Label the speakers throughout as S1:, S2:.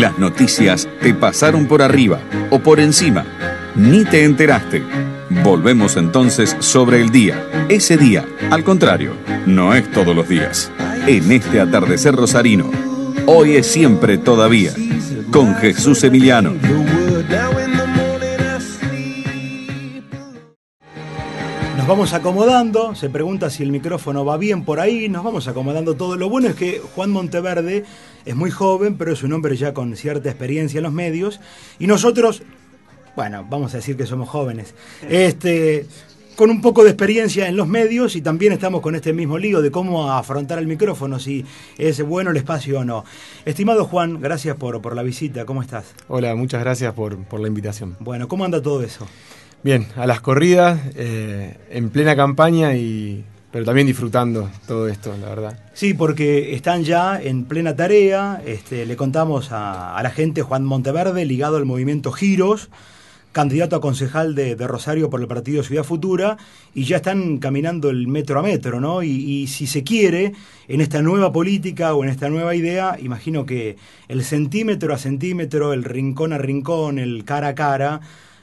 S1: Las noticias te pasaron por arriba o por encima. Ni te enteraste. Volvemos entonces sobre el día. Ese día, al contrario, no es todos los días. En este atardecer rosarino, hoy es siempre todavía, con Jesús Emiliano.
S2: Nos vamos acomodando, se pregunta si el micrófono va bien por ahí, nos vamos acomodando todo. Lo bueno es que Juan Monteverde es muy joven, pero es un hombre ya con cierta experiencia en los medios. Y nosotros, bueno, vamos a decir que somos jóvenes. Este, con un poco de experiencia en los medios y también estamos con este mismo lío de cómo afrontar el micrófono, si es bueno el espacio o no. Estimado Juan, gracias por, la visita, ¿cómo estás?
S1: Hola, muchas gracias por, la invitación. Bueno, ¿cómo
S2: anda todo eso?
S1: Bien, a las corridas, eh, en plena campaña y pero también disfrutando todo esto, la verdad. Sí, porque están ya en
S2: plena tarea. Este, le contamos a, la gente Juan Monteverde, ligado al movimiento Giros, candidato a concejal de, Rosario por el partido Ciudad Futura, y ya están caminando el metro a metro, ¿no? Y, si se quiere, en esta nueva política o en esta nueva idea, imagino que el centímetro a centímetro, el rincón a rincón, el cara
S1: a cara,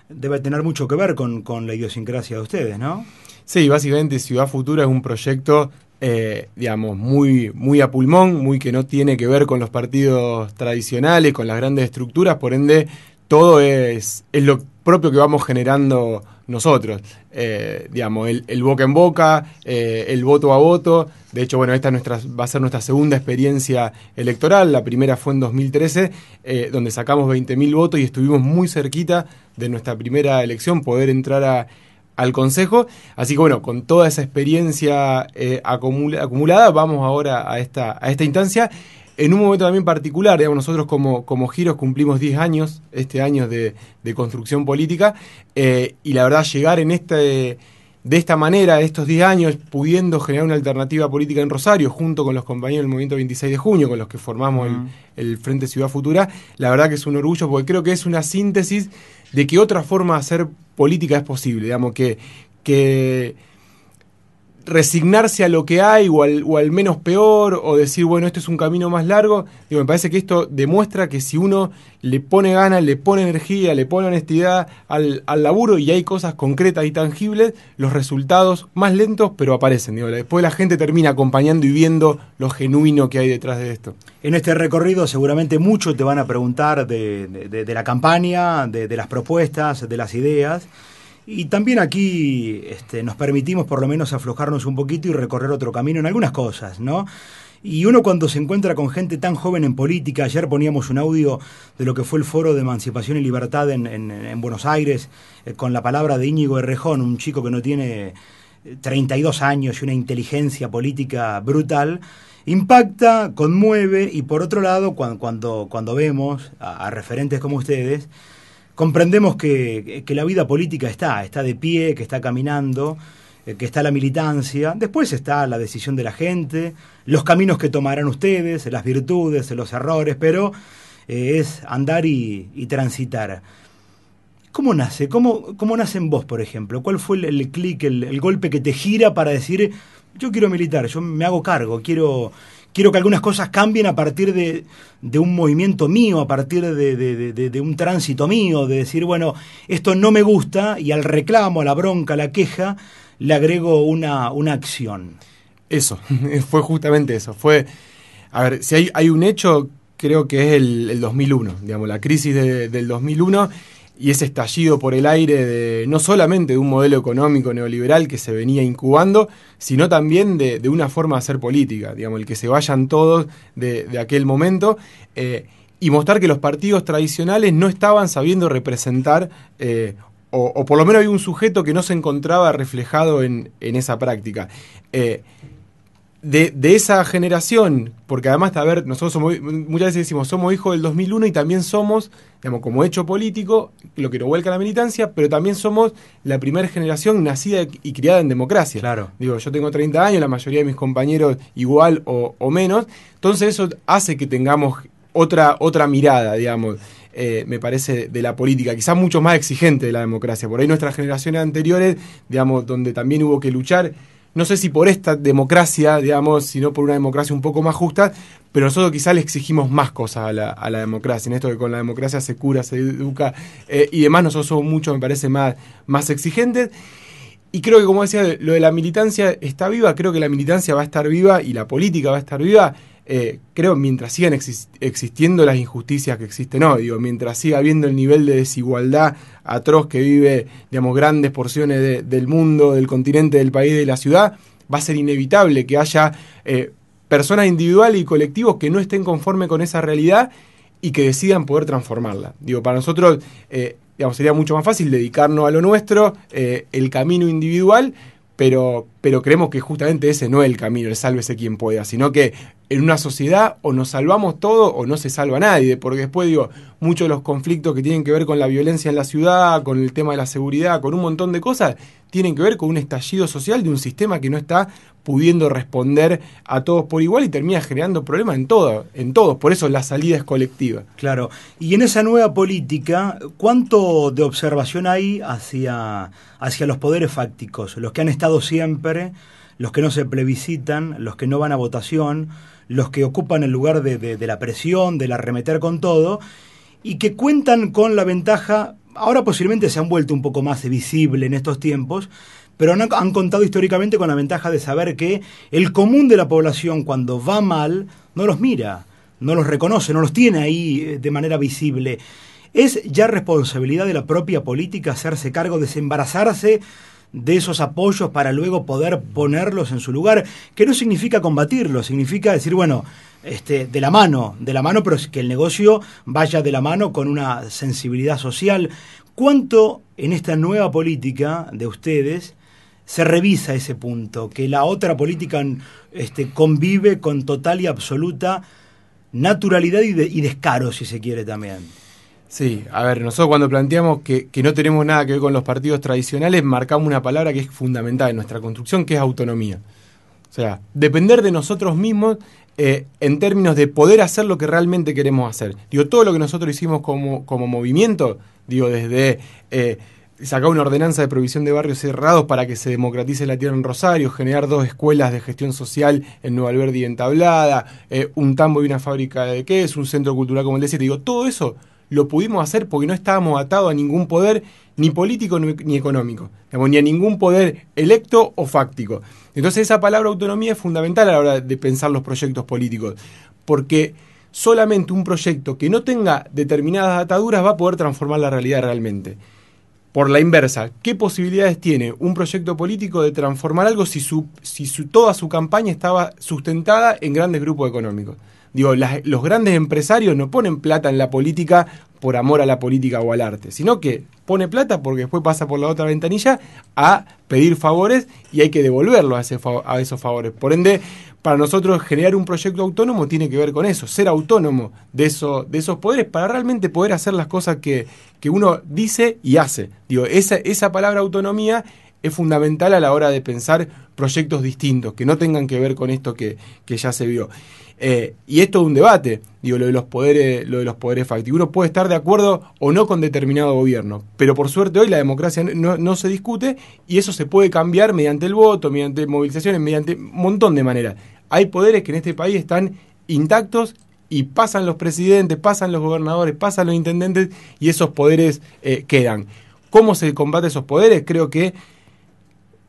S1: debe tener mucho que ver con la idiosincrasia de ustedes, ¿no? Sí, básicamente Ciudad Futura es un proyecto, eh, digamos, muy, muy a pulmón, muy que no tiene que ver con los partidos tradicionales, con las grandes estructuras, por ende, todo es, lo propio que vamos generando nosotros. Eh, digamos, el, boca en boca, eh, el voto a voto. De hecho, bueno, esta nuestra, va a ser nuestra segunda experiencia electoral. La primera fue en 2013, donde sacamos 20.000 votos y estuvimos muy cerquita de nuestra primera elección, poder entrar a al Consejo. Así que bueno, con toda esa experiencia eh, acumulada, vamos ahora a esta, a esta instancia. En un momento también particular, digamos, nosotros como, Giros cumplimos 10 años, este año de, construcción política, eh, y la verdad llegar en este de esta manera, estos 10 años, pudiendo generar una alternativa política en Rosario, junto con los compañeros del Movimiento 26 de Junio, con los que formamos el, Frente Ciudad Futura, la verdad que es un orgullo porque creo que es una síntesis de que otra forma hacer política es posible, digamos, que, que resignarse a lo que hay o al, o al, menos peor o decir, bueno, esto es un camino más largo, digo, me parece que esto demuestra que si uno le pone ganas, le pone energía, le pone honestidad al, laburo y hay cosas concretas y tangibles, los resultados más lentos pero aparecen. después la gente termina acompañando y viendo lo genuino que hay detrás de esto. En este recorrido seguramente muchos te van a preguntar de, la campaña, de
S2: las propuestas, de las ideas. Y también aquí este, nos permitimos por lo menos aflojarnos un poquito y recorrer otro camino en algunas cosas, ¿no? Y uno cuando se encuentra con gente tan joven en política, ayer poníamos un audio de lo que fue el foro de emancipación y libertad en, en, en Buenos Aires, eh, con la palabra de Íñigo Errejón, un chico que no tiene 32 eh, años y una inteligencia política brutal, impacta, conmueve y por otro lado, cuando, cuando, cuando vemos a referentes como ustedes, comprendemos que, la vida política está, está de pie, que está caminando, eh, que está la militancia, después está la decisión de la gente, los caminos que tomarán ustedes, las virtudes, los errores, pero eh, es andar y, transitar. ¿Cómo nace? ¿Cómo, ¿Cómo nace en vos, por ejemplo? ¿Cuál fue el, clic, el golpe que te gira para decir, yo quiero militar, yo me hago cargo, quiero quiero que algunas cosas cambien a partir de, un movimiento mío, a partir de, un tránsito mío, de decir, bueno, esto no me gusta y al reclamo, a la bronca, a la queja, le agrego
S1: una, una acción. Eso, fue justamente eso. Fue, a ver, si hay, un hecho, creo que es el, el 2001, digamos, la crisis del 2001 y ese estallido por el aire de no solamente de un modelo económico neoliberal que se venía incubando, sino también de, una forma de hacer política, digamos, el que se vayan todos de, aquel momento. Eh, y mostrar que los partidos tradicionales no estaban sabiendo representar, eh, o, por lo menos había un sujeto que no se encontraba reflejado en, esa práctica. Eh, de, esa generación, porque además, a ver, nosotros somos, muchas veces decimos, somos hijos del 2001 y también somos, digamos, como hecho político, lo que nos vuelca la militancia, pero también somos la primera generación nacida y criada en democracia. Claro. Digo, yo tengo 30 años, la mayoría de mis compañeros igual o, menos, entonces eso hace que tengamos otra, otra mirada, digamos. Eh, me parece, de la política, quizás mucho más exigente de la democracia. Por ahí nuestras generaciones anteriores, digamos, donde también hubo que luchar, no sé si por esta democracia, digamos, sino por una democracia un poco más justa, pero nosotros quizá le exigimos más cosas a la, a la democracia, en esto que con la democracia se cura, se educa eh, y demás, nosotros somos mucho, me parece, más, más exigentes. Y creo que, como decía, lo de la militancia está viva, creo que la militancia va a estar viva y la política va a estar viva, eh, creo, mientras sigan existiendo las injusticias que existen hoy, digo, mientras siga habiendo el nivel de desigualdad atroz que vive, digamos, grandes porciones del mundo, del continente, del país, de la ciudad, va a ser inevitable que haya eh, personas individuales y colectivos que no estén conformes con esa realidad y que decidan poder transformarla. Digo, para nosotros... Eh, sería mucho más fácil dedicarnos a lo nuestro, eh, el camino individual, pero, pero creemos que justamente ese no es el camino, el sálvese quien pueda, sino que en una sociedad o nos salvamos todo o no se salva nadie, porque después digo, muchos de los conflictos que tienen que ver con la violencia en la ciudad, con el tema de la seguridad, con un montón de cosas, tienen que ver con un estallido social de un sistema que no está pudiendo responder a todos por igual y termina generando problemas en todo, en todos, por eso la salida es colectiva. Claro, y en esa nueva política, ¿cuánto
S2: de observación hay hacia, hacia los poderes fácticos, los que han estado siempre los que no se plebiscitan, los que no van a votación, los que ocupan el lugar de, de la presión, del arremeter con todo, y que cuentan con la ventaja, ahora posiblemente se han vuelto un poco más visibles en estos tiempos, pero han, contado históricamente con la ventaja de saber que el común de la población cuando va mal no los mira, no los reconoce, no los tiene ahí eh, de manera visible. Es ya responsabilidad de la propia política hacerse cargo, desembarazarse de esos apoyos para luego poder ponerlos en su lugar, que no significa combatirlos, significa decir, bueno, este, de la mano, de la mano, pero que el negocio vaya de la mano con una sensibilidad social. ¿Cuánto en esta nueva política de ustedes se revisa ese punto? Que la otra política este, convive con total y absoluta
S1: naturalidad y, y descaro, si se quiere también. Sí, a ver, nosotros cuando planteamos que, no tenemos nada que ver con los partidos tradicionales, marcamos una palabra que es fundamental en nuestra construcción, que es autonomía. O sea, depender de nosotros mismos eh, en términos de poder hacer lo que realmente queremos hacer. Digo, todo lo que nosotros hicimos como, movimiento, digo, desde eh, sacar una ordenanza de provisión de barrios cerrados para que se democratice la tierra en Rosario, generar dos escuelas de gestión social en Nueva Alberdi y en eh, un tambo y una fábrica de es un centro cultural como el de Siete, digo, todo eso lo pudimos hacer porque no estábamos atados a ningún poder, ni político ni económico, ni a ningún poder electo o fáctico. Entonces esa palabra autonomía es fundamental a la hora de pensar los proyectos políticos, porque solamente un proyecto que no tenga determinadas ataduras va a poder transformar la realidad realmente. Por la inversa, ¿qué posibilidades tiene un proyecto político de transformar algo si, si su, toda su campaña estaba sustentada en grandes grupos económicos? Digo, los grandes empresarios no ponen plata en la política por amor a la política o al arte, sino que pone plata porque después pasa por la otra ventanilla a pedir favores y hay que devolverlo a, a esos favores. Por ende, para nosotros generar un proyecto autónomo tiene que ver con eso, ser autónomo de, eso, de esos poderes para realmente poder hacer las cosas que, uno dice y hace. Digo, esa palabra autonomía es fundamental a la hora de pensar proyectos distintos, que no tengan que ver con esto que, ya se vio. Eh, y esto es un debate, digo, lo de los poderes, lo de los poderes Uno puede estar de acuerdo o no con determinado gobierno, pero por suerte hoy la democracia no, se discute y eso se puede cambiar mediante el voto, mediante movilizaciones, mediante un montón de maneras. Hay poderes que en este país están intactos y pasan los presidentes, pasan los gobernadores, pasan los intendentes y esos poderes eh, quedan. ¿Cómo se combate esos poderes? Creo que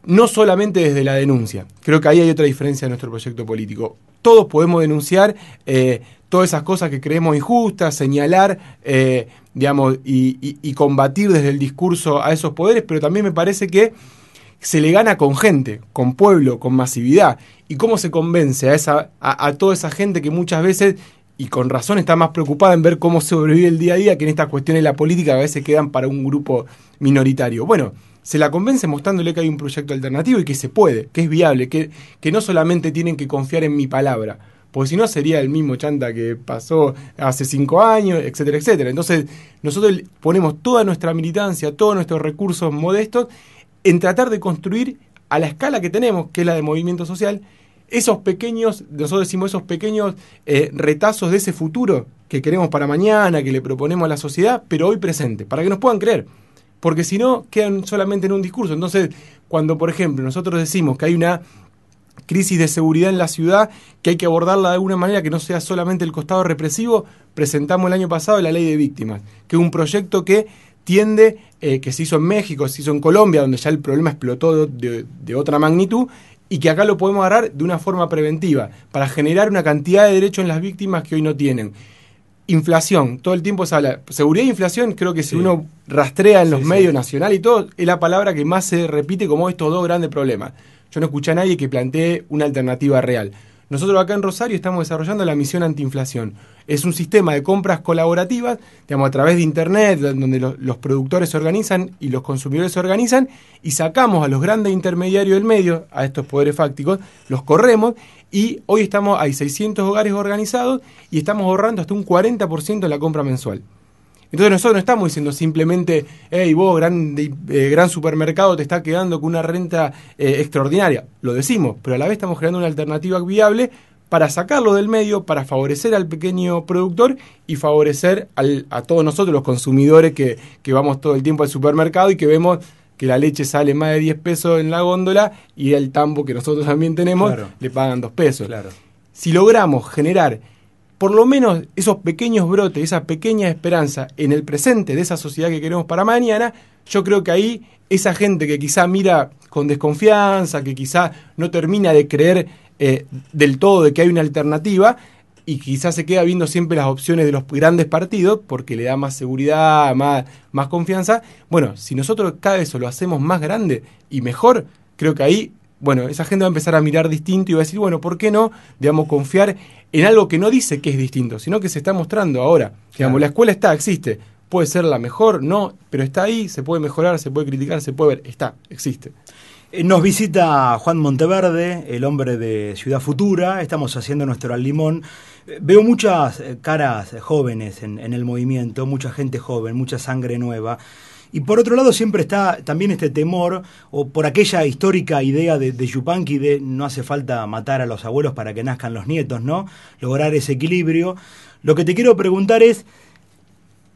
S1: no solamente desde la denuncia. Creo que ahí hay otra diferencia en nuestro proyecto político. Todos podemos denunciar eh, todas esas cosas que creemos injustas, señalar, eh, digamos, y, combatir desde el discurso a esos poderes, pero también me parece que se le gana con gente, con pueblo, con masividad. ¿Y cómo se convence a, esa, a, toda esa gente que muchas veces y con razón está más preocupada en ver cómo se sobrevive el día a día que en estas cuestiones de la política que a veces quedan para un grupo minoritario. Bueno, se la convence mostrándole que hay un proyecto alternativo y que se puede, que es viable, que, que no solamente tienen que confiar en mi palabra, porque si no sería el mismo chanta que pasó hace cinco años, etcétera, etcétera. Entonces, nosotros ponemos toda nuestra militancia, todos nuestros recursos modestos en tratar de construir a la escala que tenemos, que es la de movimiento social, esos pequeños, nosotros decimos esos pequeños eh, retazos de ese futuro que queremos para mañana, que le proponemos a la sociedad, pero hoy presente, para que nos puedan creer porque si no, quedan solamente en un discurso. Entonces, cuando, por ejemplo, nosotros decimos que hay una crisis de seguridad en la ciudad, que hay que abordarla de alguna manera que no sea solamente el costado represivo, presentamos el año pasado la ley de víctimas, que es un proyecto que tiende, eh, que se hizo en México, se hizo en Colombia, donde ya el problema explotó de, de otra magnitud, y que acá lo podemos agarrar de una forma preventiva, para generar una cantidad de derechos en las víctimas que hoy no tienen inflación. Todo el tiempo se habla. Seguridad e inflación, creo que si uno rastrea en los medios nacionales y todo, es la palabra que más se repite como estos dos grandes problemas. Yo no escuché a nadie que plantee una alternativa real. Nosotros acá en Rosario estamos desarrollando la misión antiinflación. Es un sistema de compras colaborativas, digamos, a través de Internet, donde los, los productores se organizan y los consumidores se organizan, y sacamos a los grandes intermediarios del medio, a estos poderes fácticos, los corremos y hoy estamos hay 600 hogares organizados y estamos ahorrando hasta un 40% de la compra mensual. Entonces nosotros no estamos diciendo simplemente, hey, vos, gran, eh, gran supermercado, te está quedando con una renta eh, extraordinaria. Lo decimos, pero a la vez estamos creando una alternativa viable para sacarlo del medio, para favorecer al pequeño productor y favorecer al, a todos nosotros, los consumidores que, que vamos todo el tiempo al supermercado y que vemos que la leche sale más de 10 pesos en la góndola y el tambo que nosotros también tenemos le pagan 2 pesos. Si logramos generar por lo menos esos pequeños brotes, esa pequeña esperanza en el presente de esa sociedad que queremos para mañana, yo creo que ahí esa gente que quizá mira con desconfianza, que quizá no termina de creer eh, del todo de que hay una alternativa, y quizás se queda viendo siempre las opciones de los grandes partidos porque le da más seguridad, más, más confianza. Bueno, si nosotros cada vez lo hacemos más grande y mejor, creo que ahí, bueno, esa gente va a empezar a mirar distinto y va a decir, bueno, ¿por qué no, digamos, confiar en algo que no dice que es distinto, sino que se está mostrando ahora? Digamos, la escuela está, existe. Puede ser la mejor, no, pero está ahí, se puede mejorar, se puede criticar, se puede ver, está, existe. Eh, nos visita Juan
S2: Monteverde, el hombre de Ciudad Futura, estamos haciendo nuestro al limón. Eh, veo muchas eh, caras jóvenes en, el movimiento, mucha gente joven, mucha sangre nueva. Y por otro lado siempre está también este temor, o por aquella histórica idea de, de Yupanqui de no hace falta matar a los abuelos para que nazcan los nietos, ¿no? Lograr ese equilibrio. Lo que te quiero preguntar es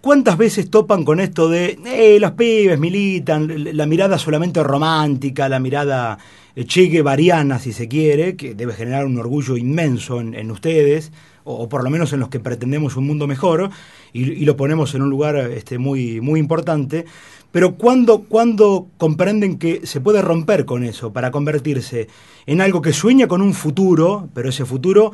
S2: ¿Cuántas veces topan con esto de eh, los pibes militan, la mirada solamente romántica, la mirada eh, chegue variana, si se quiere, que debe generar un orgullo inmenso en, ustedes, o, por lo menos en los que pretendemos un mundo mejor, y, lo ponemos en un lugar este, muy, muy importante? Pero cuando ¿cuándo, comprenden que se puede romper con eso para convertirse en algo que sueña con un futuro, pero ese futuro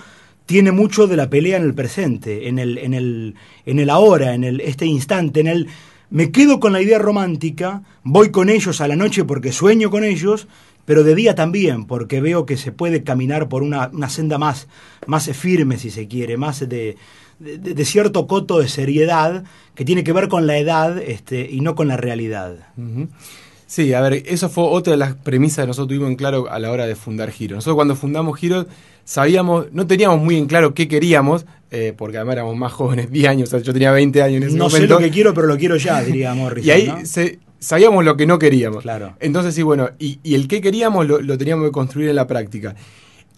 S2: tiene mucho de la pelea en el presente, en el, en el, en el ahora, en el, este instante, en el me quedo con la idea romántica, voy con ellos a la noche porque sueño con ellos, pero de día también, porque veo que se puede caminar por una, senda más, más firme, si se quiere, más de, de, cierto coto de seriedad que tiene que ver con la edad este, y no con la
S1: realidad. Sí, a ver, eso fue otra de las premisas que nosotros tuvimos en claro a la hora de fundar Giro. Nosotros cuando fundamos Giro sabíamos, no teníamos muy en claro qué queríamos, eh, porque además éramos más jóvenes, 10 años, yo tenía 20 años en ese momento. No sé lo que
S2: quiero, pero lo quiero ya, diríamos. Ricardo. y
S1: ahí sabíamos lo que no queríamos. Claro. Entonces, sí, bueno, y, el que queríamos lo, lo, teníamos que construir en la práctica.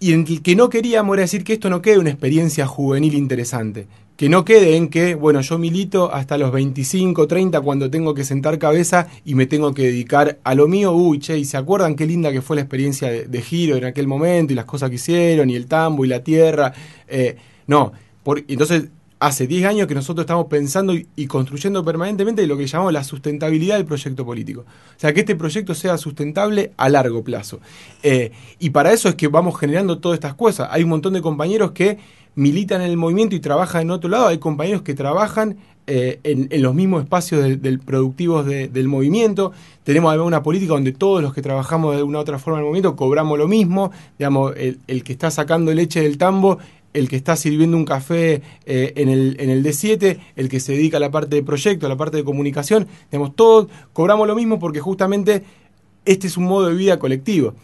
S1: Y el que no queríamos era decir que esto no quede una experiencia juvenil interesante que no quede en que, bueno, yo milito hasta los 25, 30 cuando tengo que sentar cabeza y me tengo que dedicar a lo mío. Uy, che, ¿y se acuerdan qué linda que fue la experiencia de, giro en aquel momento y las cosas que hicieron y el tambo y la tierra? Eh, no, por, entonces hace 10 años que nosotros estamos pensando y, construyendo permanentemente lo que llamamos la sustentabilidad del proyecto político. O sea, que este proyecto sea sustentable a largo plazo. Eh, y para eso es que vamos generando todas estas cosas. Hay un montón de compañeros que militan en el movimiento y trabaja en otro lado, hay compañeros que trabajan eh, en, los mismos espacios del, productivos del movimiento. Tenemos además una política donde todos los que trabajamos de una u otra forma en el movimiento cobramos lo mismo. Digamos, el, que está sacando leche del tambo, el que está sirviendo un café eh, en, el, en el D7, el que se dedica a la parte de proyecto, a la parte de comunicación, digamos, todos cobramos lo mismo porque justamente este es un modo de vida colectivo.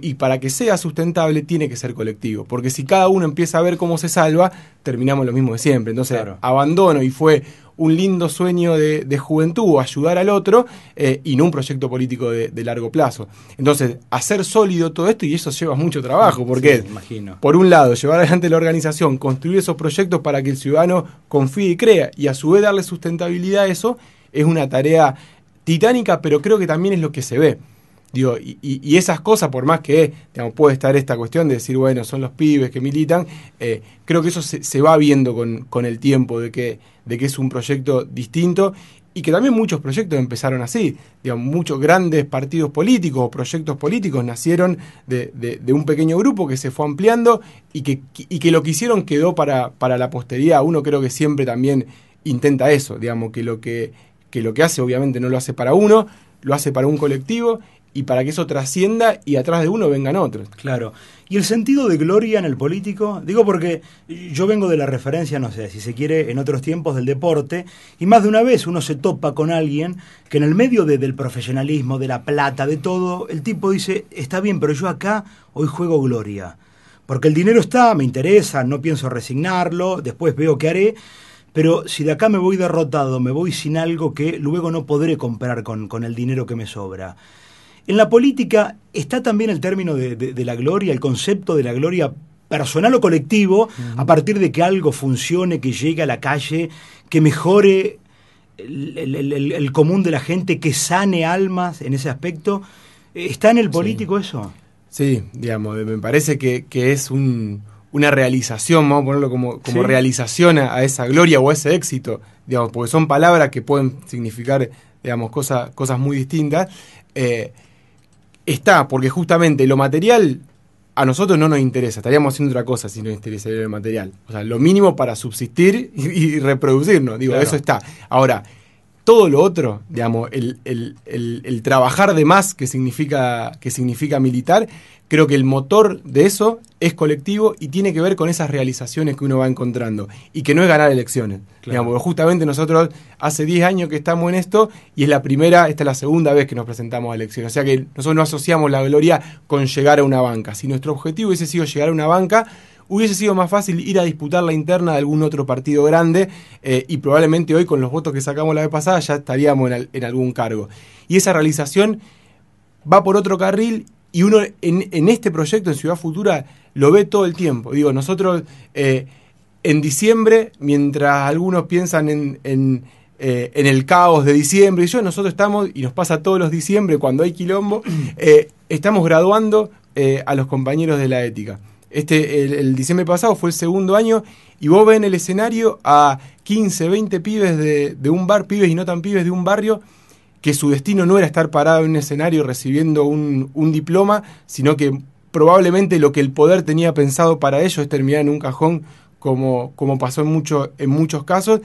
S1: y para que sea sustentable tiene que ser colectivo, porque si cada uno empieza a ver cómo se salva, terminamos lo mismo de siempre. Entonces, abandono y fue un lindo sueño de, juventud, ayudar al otro, eh, y no un proyecto político de, largo plazo. Entonces, hacer sólido todo esto, y eso lleva mucho trabajo, porque por un lado, llevar adelante la organización, construir esos proyectos para que el ciudadano confíe y crea, y a su vez darle sustentabilidad a eso, es una tarea titánica, pero creo que también es lo que se ve y, esas cosas, por más que pueda puede estar esta cuestión de decir, bueno, son los pibes que militan, eh, creo que eso se, va viendo con, el tiempo de que, es un proyecto distinto y que también muchos proyectos empezaron así. muchos grandes partidos políticos o proyectos políticos nacieron de, un pequeño grupo que se fue ampliando y que, lo que hicieron quedó para, la posteridad. Uno creo que siempre también intenta eso, digamos, que lo que hace obviamente no lo hace para uno, lo hace para un colectivo y para que eso trascienda y atrás de uno vengan otros. Claro. ¿Y el sentido de gloria en el político? Digo porque yo vengo de la referencia, no sé,
S2: si se quiere, en otros tiempos del deporte, y más de una vez uno se topa con alguien que en el medio del profesionalismo, de la plata, de todo, el tipo dice, está bien, pero yo acá hoy juego gloria. Porque el dinero está, me interesa, no pienso resignarlo, después veo qué haré, pero si de acá me voy derrotado, me voy sin algo que luego no podré comprar con el dinero que me sobra. En la política está también el término de, la gloria, el concepto de la gloria personal o colectivo, a partir de que algo funcione, que llegue a la calle, que mejore el, común de la gente, que sane almas en ese aspecto. ¿Está en el político eso?
S1: Sí, digamos, me parece que, es una realización, vamos a ponerlo como, realización a, esa gloria o a ese éxito, digamos, porque son palabras que pueden significar, digamos, cosas muy distintas. Eh, está, porque justamente lo material a nosotros no nos interesa, estaríamos haciendo otra cosa si nos interesaría el material. O sea, lo mínimo para subsistir y, reproducirnos, digo, eso está. Ahora, todo lo otro, digamos, el, el, el, el, trabajar de más que significa, que significa militar, Creo que el motor de eso es colectivo y tiene que ver con esas realizaciones que uno va encontrando y que no es ganar elecciones. justamente nosotros hace 10 años que estamos en esto y es la primera, esta es la segunda vez que nos presentamos a elecciones. O sea que nosotros no asociamos la gloria con llegar a una banca. Si nuestro objetivo hubiese sido llegar a una banca, hubiese sido más fácil ir a disputar la interna de algún otro partido grande eh, y probablemente hoy con los votos que sacamos la vez pasada ya estaríamos en algún cargo. Y esa realización va por otro carril y uno en, este proyecto, en Ciudad Futura, lo ve todo el tiempo. Digo, nosotros eh, en diciembre, mientras algunos piensan en, eh, en, el caos de diciembre, y yo, nosotros estamos, y nos pasa todos los diciembre cuando hay quilombo, eh, estamos graduando a los compañeros de la ética. Este, el, diciembre pasado fue el segundo año, y vos ves en el escenario a 15, 20 pibes de, de un bar, pibes y no tan pibes de un barrio, que su destino no era estar parado en un escenario recibiendo un, diploma, sino que probablemente lo que el poder tenía pensado para ellos es terminar en un cajón, como, pasó en, en muchos casos,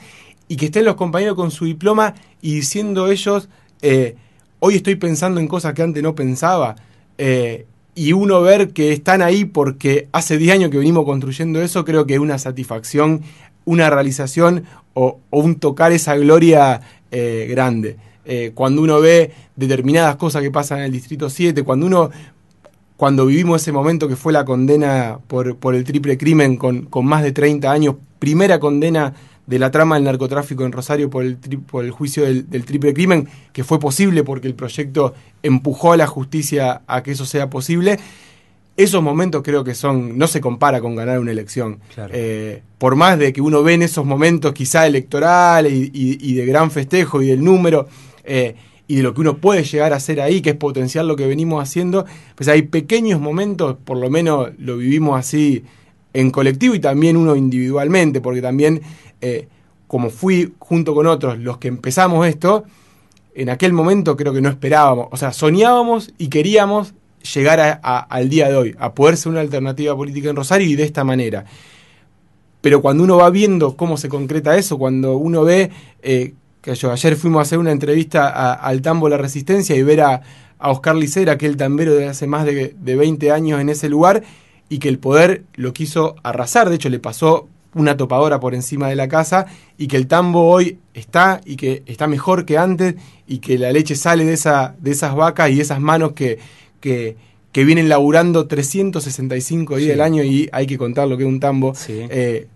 S1: y que estén los compañeros con su diploma y diciendo ellos, eh, hoy estoy pensando en cosas que antes no pensaba, eh, y uno ver que están ahí porque hace 10 años que venimos construyendo eso, creo que es una satisfacción, una realización o, un tocar esa gloria eh, grande. Eh, cuando uno ve determinadas cosas que pasan en el Distrito 7, cuando uno cuando vivimos ese momento que fue la condena por, el triple crimen con, más de 30 años, primera condena de la trama del narcotráfico en Rosario por el, por el juicio del, triple crimen, que fue posible porque el proyecto empujó a la justicia a que eso sea posible. Esos momentos creo que son, no se compara con ganar una elección. Eh, por más de que uno ve en esos momentos quizá electorales y de gran festejo y del número, eh, y de lo que uno puede llegar a hacer ahí, que es potenciar lo que venimos haciendo, pues hay pequeños momentos, por lo menos lo vivimos así en colectivo y también uno individualmente, porque también eh, como fui junto con otros los que empezamos esto, en aquel momento creo que no esperábamos, o sea, soñábamos y queríamos llegar al día de hoy, a poder ser una alternativa política en Rosario y de esta manera. Pero cuando uno va viendo cómo se concreta eso, cuando uno ve eh, ayer fuimos a hacer una entrevista al Tambo La Resistencia y ver a, Oscar Licera, aquel tambero de hace más de, de 20 años en ese lugar, y que el poder lo quiso arrasar, de hecho le pasó una topadora por encima de la casa y que el tambo hoy está y que está mejor que antes y que la leche sale de, esa, de esas vacas y esas manos que, que, vienen laburando 365 días del año y hay que contar lo que es un tambo. Eh,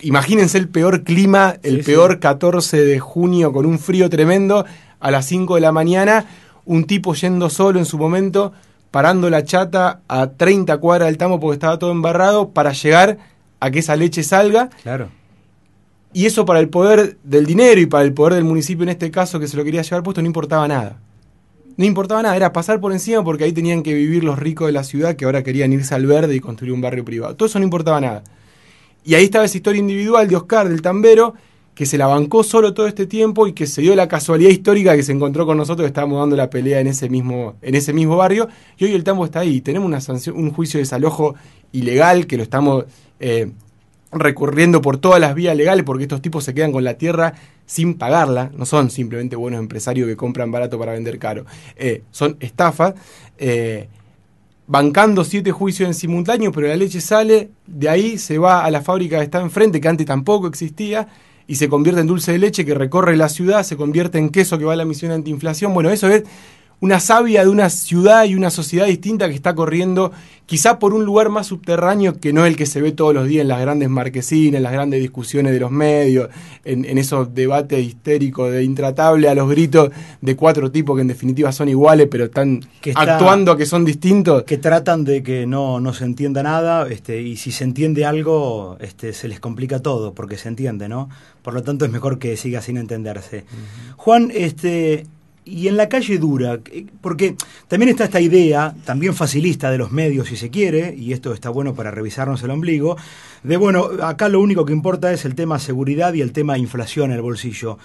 S1: imagínense el peor clima, el peor 14 de junio con un frío tremendo, a las 5 de la mañana, un tipo yendo solo en su momento, parando la chata a 30 cuadras del tamo porque estaba todo embarrado, para llegar a que esa leche salga. Claro. Y eso para el poder del dinero y para el poder del municipio en este caso que se lo quería llevar puesto no importaba nada. No importaba nada, era pasar por encima porque ahí tenían que vivir los ricos de la ciudad que ahora querían irse al verde y construir un barrio privado. Todo eso no importaba nada. Y ahí estaba esa historia individual de Oscar, del tambero, que se la bancó solo todo este tiempo y que se dio la casualidad histórica que se encontró con nosotros, que estábamos dando la pelea en ese mismo, en ese mismo barrio. Y hoy el tambo está ahí. Tenemos una sanción, un juicio de desalojo ilegal que lo estamos eh, recurriendo por todas las vías legales porque estos tipos se quedan con la tierra sin pagarla, no son simplemente buenos empresarios que compran barato para vender caro, eh, son estafas. Eh, bancando siete juicios en simultáneo, pero la leche sale, de ahí se va a la fábrica que está enfrente, que antes tampoco existía, y se convierte en dulce de leche que recorre la ciudad, se convierte en queso que va a la misión antiinflación. Bueno, eso es una savia de una ciudad y una sociedad distinta que está corriendo quizá por un lugar más subterráneo que no el que se ve todos los días en las grandes marquesinas, en las grandes discusiones de los medios, en, esos debates histéricos de intratable a los gritos de cuatro tipos que en definitiva son iguales pero están actuando que son distintos. Que tratan de que
S2: no, no se entienda nada este, y si se entiende algo este, se les complica todo porque se entiende, ¿no? Por lo tanto es mejor que siga sin entenderse. Juan, este y en la calle dura, eh, porque también está esta idea, también facilista de los medios si se quiere, y esto está bueno para revisarnos el ombligo, de bueno, acá lo único que importa es el tema seguridad y el tema inflación en el bolsillo.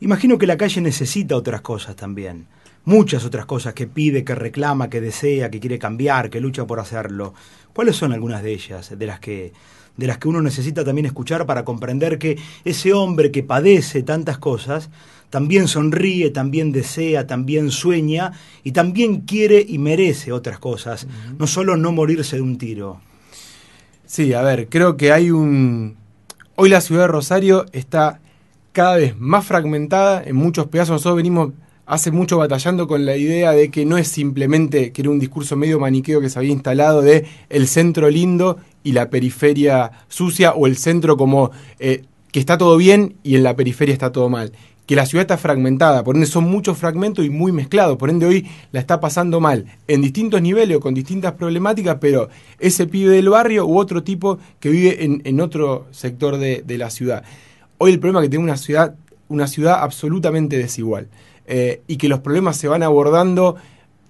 S2: Imagino que la calle necesita otras cosas también, muchas otras cosas que pide, que reclama, que desea, que quiere cambiar, que lucha por hacerlo. ¿Cuáles son algunas de ellas, de las que de las que uno necesita también escuchar para comprender que ese hombre que padece tantas cosas también sonríe, también desea, también sueña y también quiere y merece otras cosas, no solo no morirse
S1: de un tiro. Sí, a ver, creo que hay un... Hoy la ciudad de Rosario está cada vez más fragmentada en muchos pedazos. Nosotros venimos hace mucho batallando con la idea de que no es simplemente que era un discurso medio maniqueo que se había instalado de el centro lindo y la periferia sucia o el centro como eh, que está todo bien y en la periferia está todo mal que la ciudad está fragmentada, por ende son muchos fragmentos y muy mezclados, por ende hoy la está pasando mal, en distintos niveles o con distintas problemáticas, pero ese pibe del barrio u otro tipo que vive en, otro sector de, la ciudad. Hoy el problema es que tiene una ciudad, una ciudad absolutamente desigual eh, y que los problemas se van abordando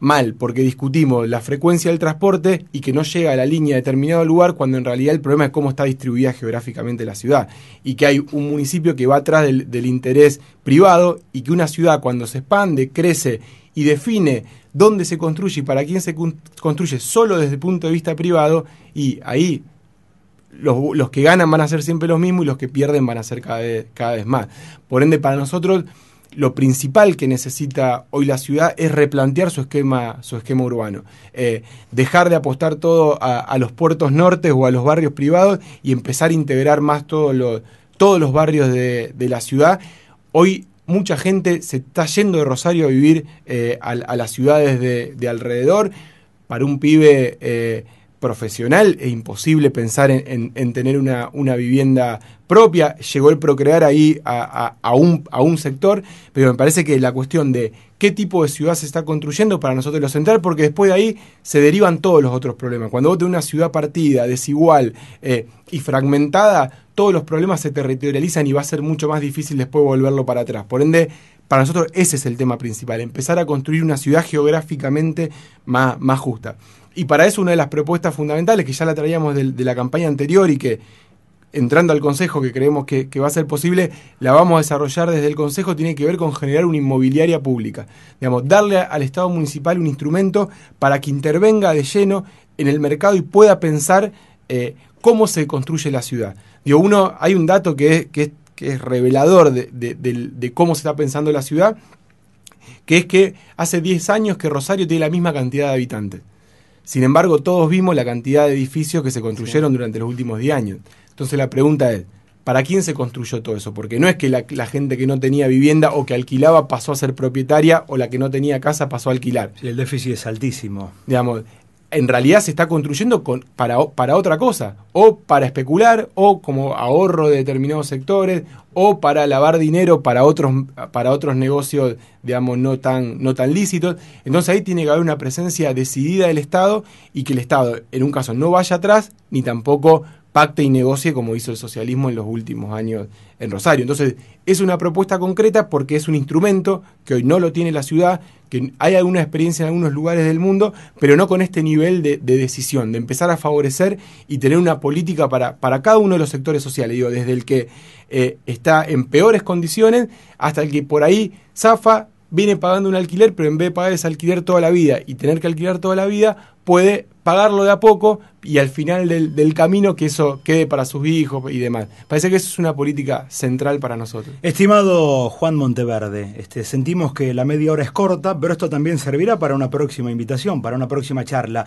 S1: mal, porque discutimos la frecuencia del transporte y que no llega a la línea a determinado lugar, cuando en realidad el problema es cómo está distribuida geográficamente la ciudad. Y que hay un municipio que va atrás del, interés privado y que una ciudad cuando se expande, crece y define dónde se construye y para quién se construye solo desde el punto de vista privado, y ahí los, que ganan van a ser siempre los mismos y los que pierden van a ser cada cada vez más. Por ende, para nosotros lo principal que necesita hoy la ciudad es replantear su esquema, su esquema urbano. Eh, dejar de apostar todo a, los puertos nortes o a los barrios privados y empezar a integrar más todos los barrios de, la ciudad. Hoy mucha gente se está yendo de Rosario a vivir eh, a, las ciudades de, alrededor. Para un pibe eh, profesional es imposible pensar en, tener una, una vivienda propia, llegó el procrear ahí a, un, sector, pero me parece que la cuestión de qué tipo de ciudad se está construyendo para nosotros lo central, porque después de ahí se derivan todos los otros problemas. Cuando vos tenés una ciudad partida, desigual eh, y fragmentada, todos los problemas se territorializan y va a ser mucho más difícil después volverlo para atrás. Por ende, para nosotros ese es el tema principal, empezar a construir una ciudad geográficamente más, justa. Y para eso una de las propuestas fundamentales que ya la traíamos de la campaña anterior y que entrando al Consejo, que creemos que, va a ser posible, la vamos a desarrollar desde el Consejo, tiene que ver con generar una inmobiliaria pública. Digamos, darle al Estado municipal un instrumento para que intervenga de lleno en el mercado y pueda pensar eh, cómo se construye la ciudad. uno, hay un dato que es, revelador de, cómo se está pensando la ciudad, que es que hace 10 años que Rosario tiene la misma cantidad de habitantes. Sin embargo, todos vimos la cantidad de edificios que se construyeron durante los últimos 10 años. Entonces la pregunta es, ¿para quién se construyó todo eso? Porque no es que la, gente que no tenía vivienda o que alquilaba pasó a ser propietaria o la que no tenía casa pasó a alquilar. el déficit es altísimo. Digamos, en realidad se está construyendo con, para, para otra cosa, o para especular, o como ahorro de determinados sectores, o para lavar dinero para otros, para otros negocios, digamos, no tan, no tan lícitos. Entonces ahí tiene que haber una presencia decidida del Estado y que el Estado, en un caso, no vaya atrás ni tampoco pacte y negocie como hizo el socialismo en los últimos años en Rosario. Entonces, es una propuesta concreta porque es un instrumento que hoy no lo tiene la ciudad, que hay alguna experiencia en algunos lugares del mundo, pero no con este nivel de, decisión, de empezar a favorecer y tener una política para, para, cada uno de los sectores sociales. Digo, desde el que eh, está en peores condiciones, hasta el que por ahí zafa, viene pagando un alquiler, pero en vez de pagar ese alquiler toda la vida y tener que alquilar toda la vida, puede pagarlo de a poco y al final del, camino que eso quede para sus hijos y demás. Parece que eso es una política central para nosotros.
S2: Estimado Juan Monteverde, este, sentimos que la media hora es corta, pero esto también servirá para una próxima invitación, para una próxima charla.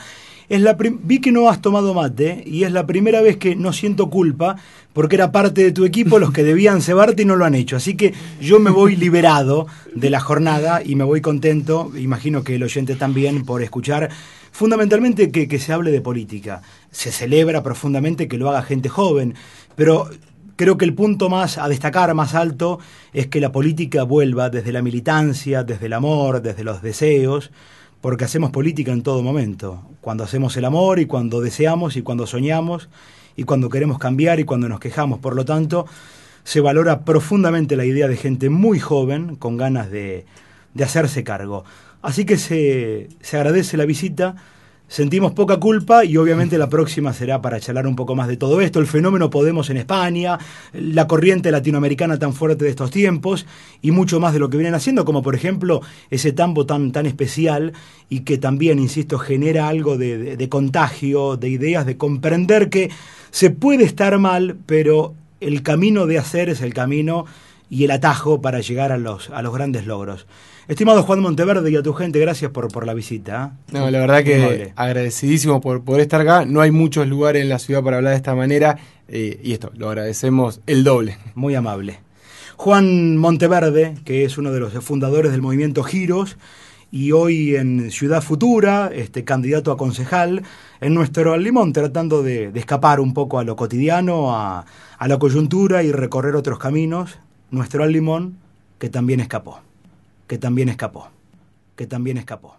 S2: Es la vi que no has tomado mate y es la primera vez que no siento culpa porque era parte de tu equipo los que debían cebarte y no lo han hecho. Así que yo me voy liberado de la jornada y me voy contento, imagino que el oyente también, por escuchar Fundamentalmente que, se hable de política. Se celebra profundamente que lo haga gente joven, pero creo que el punto más a destacar, más alto, es que la política vuelva desde la militancia, desde el amor, desde los deseos, porque hacemos política en todo momento, cuando hacemos el amor y cuando deseamos y cuando soñamos y cuando queremos cambiar y cuando nos quejamos. Por lo tanto, se valora profundamente la idea de gente muy joven con ganas de, de hacerse cargo. Así que se, se agradece la visita. Sentimos poca culpa y obviamente la próxima será para charlar un poco más de todo esto, el fenómeno Podemos en España, la corriente latinoamericana tan fuerte de estos tiempos y mucho más de lo que vienen haciendo, como por ejemplo ese tambo tan, tan especial y que también, insisto, genera algo de, de contagio, de ideas, de comprender que se puede estar mal, pero el camino de hacer es el camino y el atajo para llegar a los, a los grandes logros. Estimado Juan Monteverde
S1: y a tu gente, gracias por, por la visita. ¿eh? No, la verdad que agradecidísimo por estar acá. No hay muchos lugares en la ciudad para hablar de esta manera eh, y esto, lo agradecemos el doble. Muy amable. Juan Monteverde, que es uno de los fundadores del movimiento Giros
S2: y hoy en Ciudad Futura, este candidato a concejal, en nuestro Limón, tratando de, escapar un poco a lo cotidiano, a, a la coyuntura y recorrer otros caminos nuestro al limón, que también escapó, que también escapó,
S1: que también escapó.